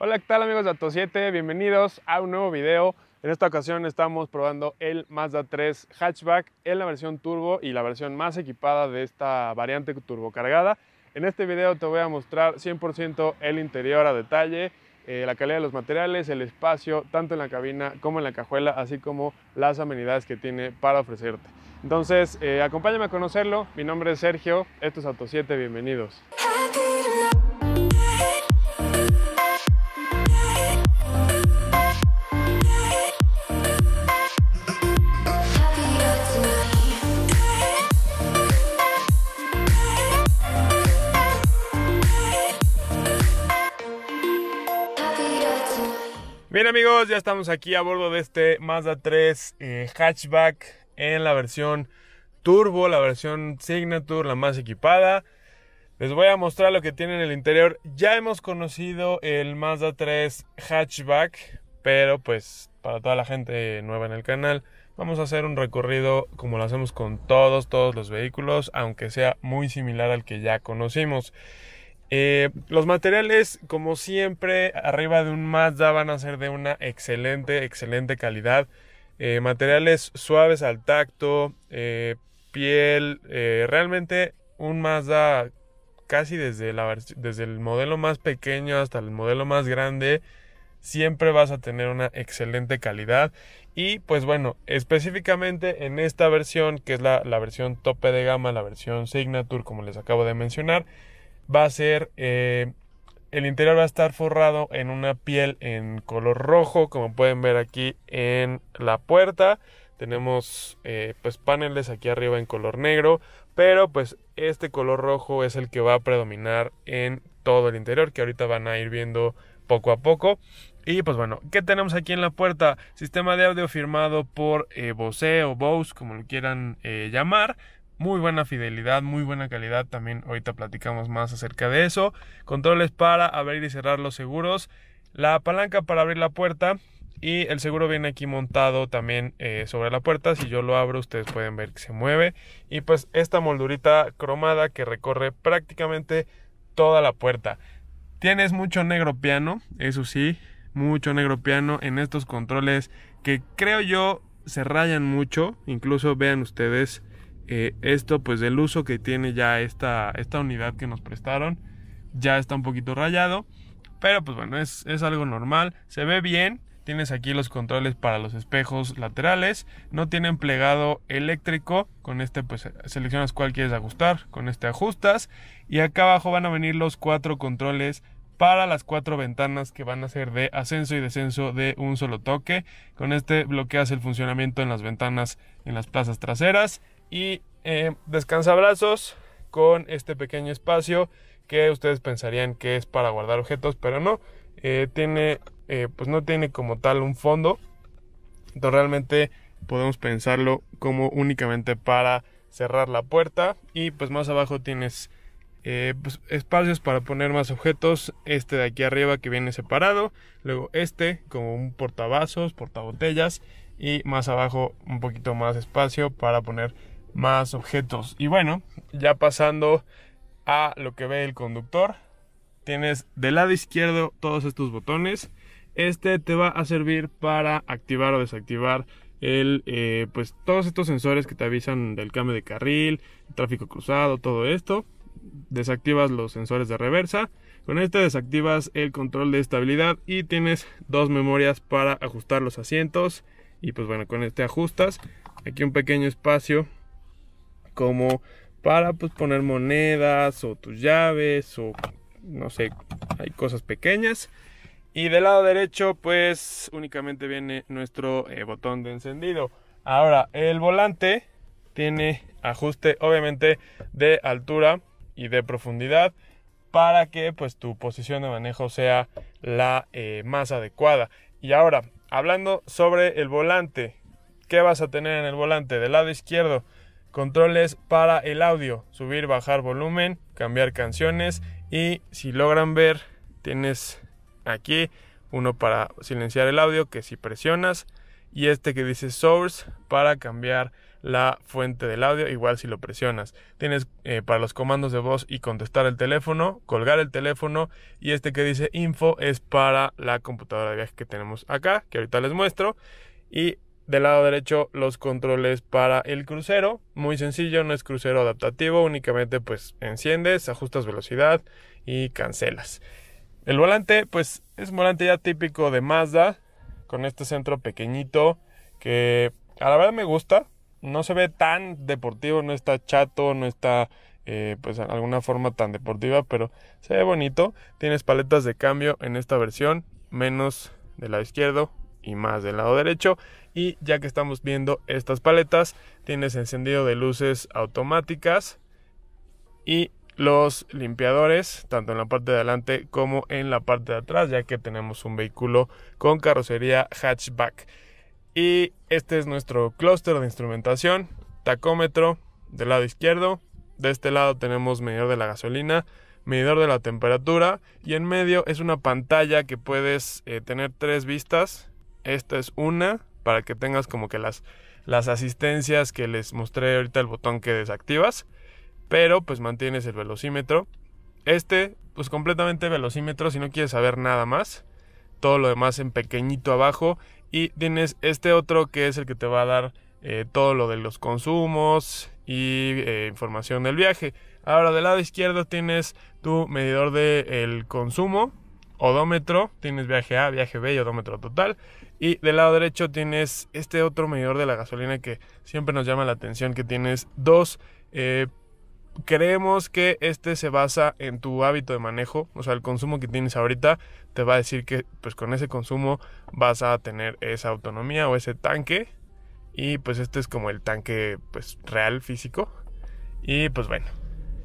Hola, ¿qué tal amigos de auto 7 Bienvenidos a un nuevo video. En esta ocasión estamos probando el Mazda 3 Hatchback en la versión turbo y la versión más equipada de esta variante turbocargada. En este video te voy a mostrar 100% el interior a detalle, eh, la calidad de los materiales, el espacio, tanto en la cabina como en la cajuela, así como las amenidades que tiene para ofrecerte. Entonces, eh, acompáñame a conocerlo. Mi nombre es Sergio, esto es auto 7 bienvenidos. ya estamos aquí a bordo de este Mazda 3 eh, hatchback en la versión turbo, la versión Signature, la más equipada. Les voy a mostrar lo que tiene en el interior. Ya hemos conocido el Mazda 3 hatchback, pero pues para toda la gente nueva en el canal, vamos a hacer un recorrido como lo hacemos con todos, todos los vehículos, aunque sea muy similar al que ya conocimos. Eh, los materiales, como siempre, arriba de un Mazda van a ser de una excelente, excelente calidad. Eh, materiales suaves al tacto, eh, piel, realmente un Mazda casi desde, el modelo más pequeño hasta el modelo más grande, siempre vas a tener una excelente calidad. Y pues bueno, específicamente en esta versión, que es la versión tope de gama, la versión Signature, como les acabo de mencionar, va a ser... Eh, el interior va a estar forrado en una piel en color rojo, como pueden ver aquí en la puerta. Tenemos eh, pues paneles aquí arriba en color negro, pero pues este color rojo es el que va a predominar en todo el interior, que ahorita van a ir viendo poco a poco. Y pues bueno, ¿qué tenemos aquí en la puerta? Sistema de audio firmado por eh, Bose o Bose, como lo quieran llamar muy buena fidelidad, muy buena calidad. También ahorita platicamos más acerca de eso. Controles para abrir y cerrar los seguros. La palanca para abrir la puerta. Y el seguro viene aquí montado también eh, sobre la puerta. Si yo lo abro, ustedes pueden ver que se mueve. Y pues esta moldurita cromada que recorre prácticamente toda la puerta. Tienes mucho negro piano, eso sí, mucho negro piano en estos controles que creo yo se rayan mucho. Incluso vean ustedes eh, esto pues el uso que tiene ya esta, esta unidad que nos prestaron ya está un poquito rayado pero pues bueno es, es algo normal se ve bien Tienes aquí los controles para los espejos laterales. No tienen plegado eléctrico. Con este pues seleccionas cuál quieres ajustar. Con este ajustas. Y acá abajo van a venir los cuatro controles para las cuatro ventanas que van a ser de ascenso y descenso de un solo toque. Con este bloqueas el funcionamiento en las ventanas en las plazas traseras y eh, descansabrazos descansa con este pequeño espacio que ustedes pensarían que es para guardar objetos, pero no, eh, tiene, eh, pues no tiene como tal un fondo, entonces realmente podemos pensarlo como únicamente para cerrar la puerta y pues más abajo tienes pues, espacios para poner más objetos. Este de aquí arriba que viene separado. Luego este como un portavasos, portabotellas. Y más abajo un poquito más espacio para poner más objetos. Y bueno, ya pasando a lo que ve el conductor, tienes del lado izquierdo todos estos botones. Este te va a servir para activar o desactivar el, eh, pues todos estos sensores que te avisan del cambio de carril, tráfico cruzado, todo esto. Desactivas los sensores de reversa. Con este desactivas el control de estabilidad y tienes dos memorias para ajustar los asientos. Y pues bueno, con este ajustas. Aquí un pequeño espacio como para pues, poner monedas o tus llaves o no sé, hay cosas pequeñas. Y del lado derecho pues únicamente viene nuestro eh, botón de encendido. Ahora, el volante tiene ajuste obviamente de altura y de profundidad para que pues tu posición de manejo sea la eh, más adecuada. Y ahora, hablando sobre el volante, ¿qué vas a tener en el volante? Del lado izquierdo controles para el audio, subir, bajar volumen, cambiar canciones y si logran ver tienes aquí uno para silenciar el audio que si presionas y este que dice source para cambiar la fuente del audio igual si lo presionas tienes eh, para los comandos de voz y contestar el teléfono colgar el teléfono y este que dice info es para la computadora de viaje que tenemos acá que ahorita les muestro y del lado derecho los controles para el crucero, muy sencillo, no es crucero adaptativo, únicamente pues enciendes, ajustas velocidad y cancelas. El volante pues es un volante ya típico de Mazda, con este centro pequeñito que a la verdad me gusta, no se ve tan deportivo, no está chato, no está eh, pues en alguna forma tan deportiva, pero se ve bonito. Tienes paletas de cambio en esta versión, menos del lado izquierdo y más del lado derecho. Y ya que estamos viendo estas paletas, tienes encendido de luces automáticas y los limpiadores, tanto en la parte de adelante como en la parte de atrás, ya que tenemos un vehículo con carrocería hatchback. Y este es nuestro clúster de instrumentación, tacómetro del lado izquierdo, de este lado tenemos medidor de la gasolina, medidor de la temperatura y en medio es una pantalla que puedes eh, tener tres vistas. Esta es una, para que tengas como que las, las asistencias que les mostré ahorita el botón que desactivas, pero pues mantienes el velocímetro. Este, pues completamente velocímetro, si no quieres saber nada más, todo lo demás en pequeñito abajo y tienes este otro que es el que te va a dar eh, todo lo de los consumos y eh, información del viaje. Ahora del lado izquierdo tienes tu medidor del consumo odómetro, tienes viaje A, viaje B y odómetro total. Y del lado derecho tienes este otro medidor de la gasolina que siempre nos llama la atención, que tienes dos. Eh, creemos que este se basa en tu hábito de manejo, o sea, el consumo que tienes ahorita te va a decir que pues con ese consumo vas a tener esa autonomía o ese tanque y pues este es como el tanque pues real físico y pues bueno,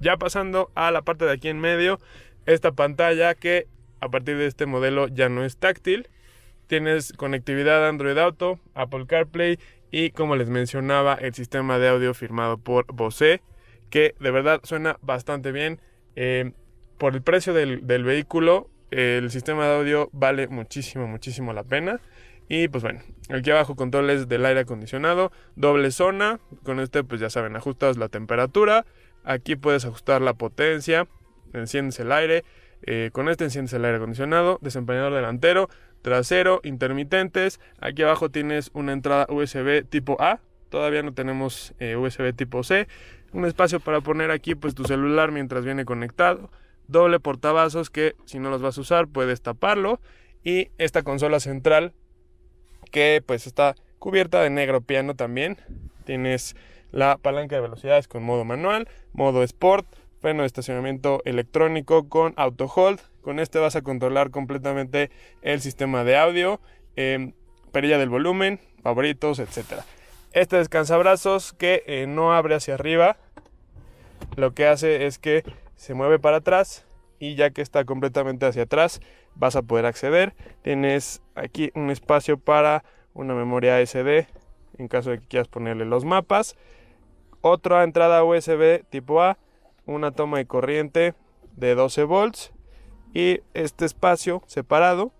ya pasando a la parte de aquí en medio, esta pantalla que a partir de este modelo ya no es táctil. Tienes conectividad Android Auto, Apple CarPlay y como les mencionaba el sistema de audio firmado por Bose que de verdad suena bastante bien. Eh, por el precio del, vehículo el sistema de audio vale muchísimo, muchísimo la pena. Y pues bueno, aquí abajo controles del aire acondicionado, doble zona, con este pues ya saben, ajustas la temperatura, aquí puedes ajustar la potencia, enciendes el aire, eh, con este enciendes el aire acondicionado, desempeñador delantero, trasero, intermitentes. Aquí abajo tienes una entrada USB tipo A. Todavía no tenemos eh, USB tipo C. Un espacio para poner aquí pues tu celular mientras viene conectado. Doble portavasos que si no los vas a usar puedes taparlo. Y esta consola central que pues está cubierta de negro piano también. Tienes la palanca de velocidades con modo manual, modo sport, freno de estacionamiento electrónico con auto hold. Con este vas a controlar completamente el sistema de audio, em, perilla del volumen, favoritos, etc. Este descansabrazos que eh, no abre hacia arriba, lo que hace es que se mueve para atrás y ya que está completamente hacia atrás vas a poder acceder. Tienes aquí un espacio para una memoria SD en caso de que quieras ponerle los mapas. Otra entrada USB tipo A una toma de corriente de 12 volts y este espacio separado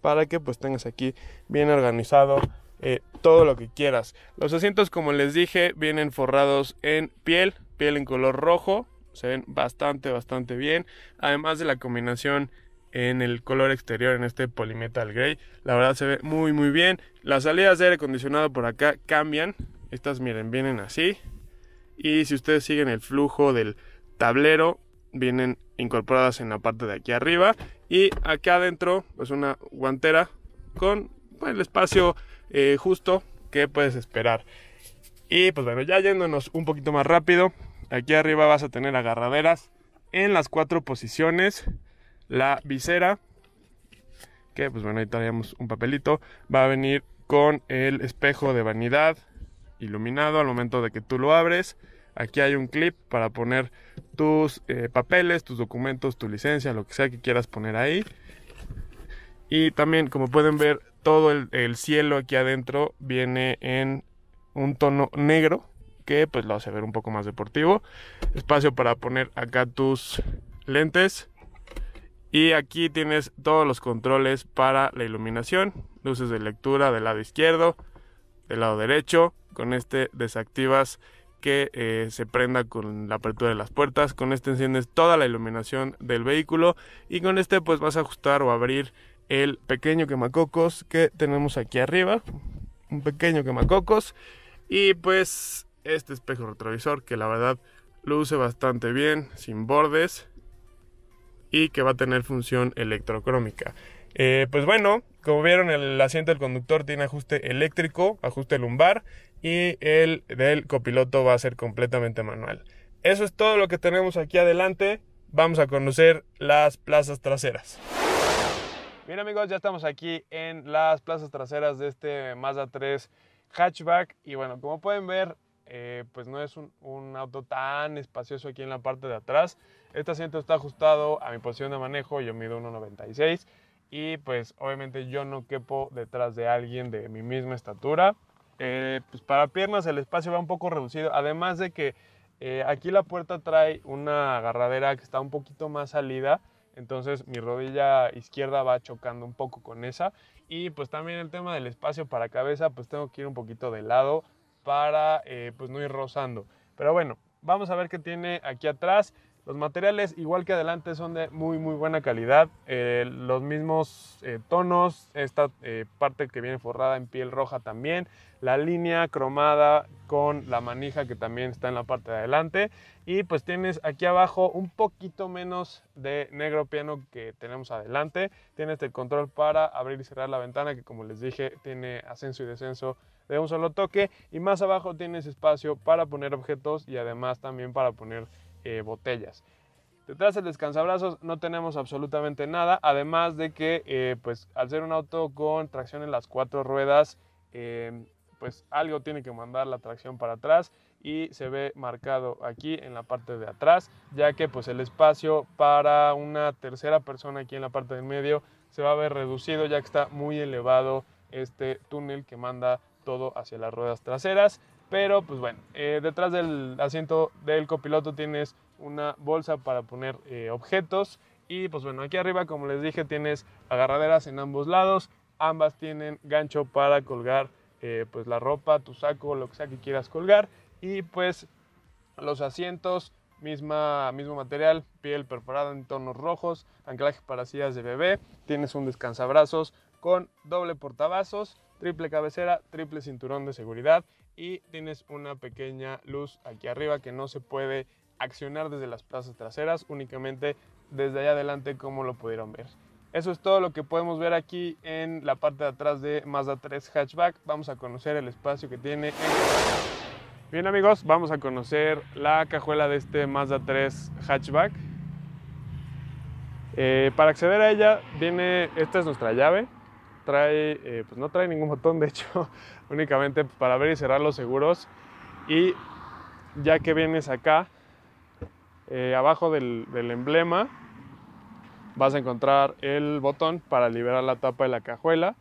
para que pues tengas aquí bien organizado eh, todo lo que quieras. Los asientos como les dije vienen forrados en piel, piel en color rojo, se ven bastante bastante bien, además de la combinación en el color exterior en este polimetal gray, la verdad se ve muy muy bien. Las salidas de aire acondicionado por acá cambian, estas miren vienen así y si ustedes siguen el flujo del tablero vienen incorporadas en la parte de aquí arriba y acá adentro pues una guantera con pues, el espacio eh, justo que puedes esperar y pues bueno ya yéndonos un poquito más rápido aquí arriba vas a tener agarraderas en las cuatro posiciones la visera que pues bueno ahí traíamos un papelito va a venir con el espejo de vanidad iluminado al momento de que tú lo abres Aquí hay un clip para poner tus eh, papeles, tus documentos, tu licencia, lo que sea que quieras poner ahí. Y también, como pueden ver, todo el, el cielo aquí adentro viene en un tono negro que pues lo hace ver un poco más deportivo. Espacio para poner acá tus lentes. Y aquí tienes todos los controles para la iluminación, luces de lectura del lado izquierdo, del lado derecho. Con este desactivas que eh, se prenda con la apertura de las puertas. Con este enciendes toda la iluminación del vehículo y con este pues vas a ajustar o abrir el pequeño quemacocos que tenemos aquí arriba. Un pequeño quemacocos y pues este espejo retrovisor que la verdad luce bastante bien, sin bordes y que va a tener función electrocrómica. Eh, pues bueno, como vieron el asiento del conductor tiene ajuste eléctrico, ajuste lumbar y el del copiloto va a ser completamente manual. Eso es todo lo que tenemos aquí adelante. Vamos a conocer las plazas traseras. Bien amigos, ya estamos aquí en las plazas traseras de este Mazda 3 hatchback y bueno, como pueden ver, eh, pues no es un, un, auto tan espacioso aquí en la parte de atrás. Este asiento está ajustado a mi posición de manejo, yo mido 1,96 y pues obviamente yo no quepo detrás de alguien de mi misma estatura. Eh, pues para piernas el espacio va un poco reducido, además de que eh, aquí la puerta trae una agarradera que está un poquito más salida, entonces mi rodilla izquierda va chocando un poco con esa. Y pues también el tema del espacio para cabeza, pues tengo que ir un poquito de lado para eh, pues no ir rozando. Pero bueno, vamos a ver qué tiene aquí atrás. Los materiales, igual que adelante, son de muy, muy buena calidad. Eh, los mismos eh, tonos, esta eh, parte que viene forrada en piel roja también. La línea cromada con la manija que también está en la parte de adelante. Y pues tienes aquí abajo un poquito menos de negro piano que tenemos adelante. Tienes el este control para abrir y cerrar la ventana que como les dije tiene ascenso y descenso de un solo toque. Y más abajo tienes espacio para poner objetos y además también para poner eh, botellas. Detrás del descansabrazos no tenemos absolutamente nada, además de que eh, pues al ser un auto con tracción en las cuatro ruedas, em, pues algo tiene que mandar la tracción para atrás y se ve marcado aquí en la parte de atrás, ya que pues el espacio para una tercera persona aquí en la parte del medio se va a ver reducido ya que está muy elevado este túnel que manda todo hacia las ruedas traseras. Pero pues bueno, eh, detrás del asiento del copiloto tienes una bolsa para poner eh, objetos. Y pues bueno, aquí arriba, como les dije, tienes agarraderas en ambos lados. Ambas tienen gancho para colgar eh, pues la ropa, tu saco, lo que sea que quieras colgar. Y pues los asientos, misma, mismo material, piel perforada en tonos rojos, anclaje para sillas de bebé. Tienes un descansabrazos con doble portavasos, triple cabecera, triple cinturón de seguridad y tienes una pequeña luz aquí arriba que no se puede accionar desde las plazas traseras, únicamente desde allá adelante como lo pudieron ver. Eso es todo lo que podemos ver aquí en la parte de atrás de Mazda 3 Hatchback. Vamos a conocer el espacio que tiene. En... Bien amigos, vamos a conocer la cajuela de este Mazda 3 Hatchback. Eh, para acceder a ella viene, esta es nuestra llave, trae, eh, pues no trae ningún botón, de hecho, únicamente para ver y cerrar los seguros. Y ya que vienes acá, eh, abajo del, emblema, vas a encontrar el botón para liberar la tapa de la cajuela.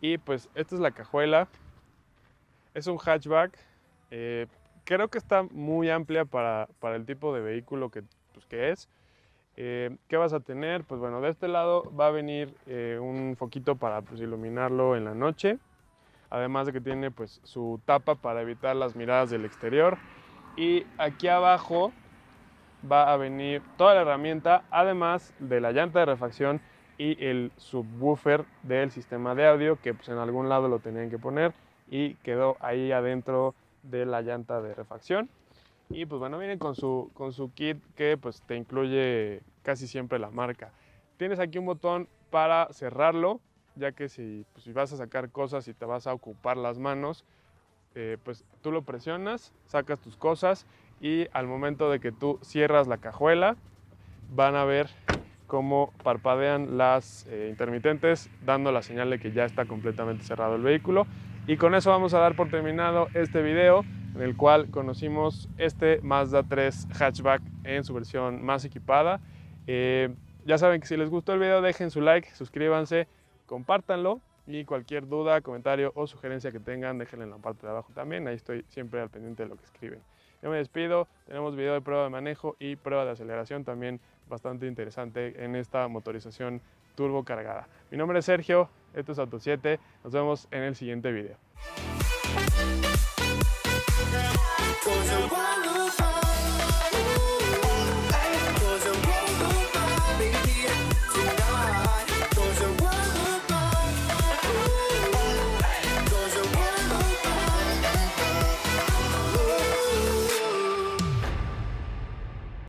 Y pues esta es la cajuela. Es un hatchback. Eh, creo que está muy amplia para, el tipo de vehículo que, pues, que es. Eh, ¿Qué vas a tener? Pues bueno, de este lado va a venir eh, un foquito para pues, iluminarlo en la noche. Además de que tiene pues su tapa para evitar las miradas del exterior. Y aquí abajo va a venir toda la herramienta, además de la llanta de refacción y el subwoofer del sistema de audio que pues en algún lado lo tenían que poner y quedó ahí adentro de la llanta de refacción. Y pues bueno, viene con su, con su kit que pues te incluye casi siempre la marca. Tienes aquí un botón para cerrarlo, ya que si, pues, vas a sacar cosas y te vas a ocupar las manos, eh, pues tú lo presionas, sacas tus cosas y al momento de que tú cierras la cajuela, van a ver cómo parpadean las eh, intermitentes, dando la señal de que ya está completamente cerrado el vehículo. Y con eso vamos a dar por terminado este video en el cual conocimos este Mazda 3 hatchback en su versión más equipada. Eh, ya saben que si les gustó el video dejen su like, suscríbanse, compártanlo y cualquier duda, comentario o sugerencia que tengan déjenla en la parte de abajo también, ahí estoy siempre al pendiente de lo que escriben. Yo me despido, tenemos video de prueba de manejo y prueba de aceleración también bastante interesante en esta motorización turbo cargada. Mi nombre es Sergio, esto es Auto 7, nos vemos en el siguiente video.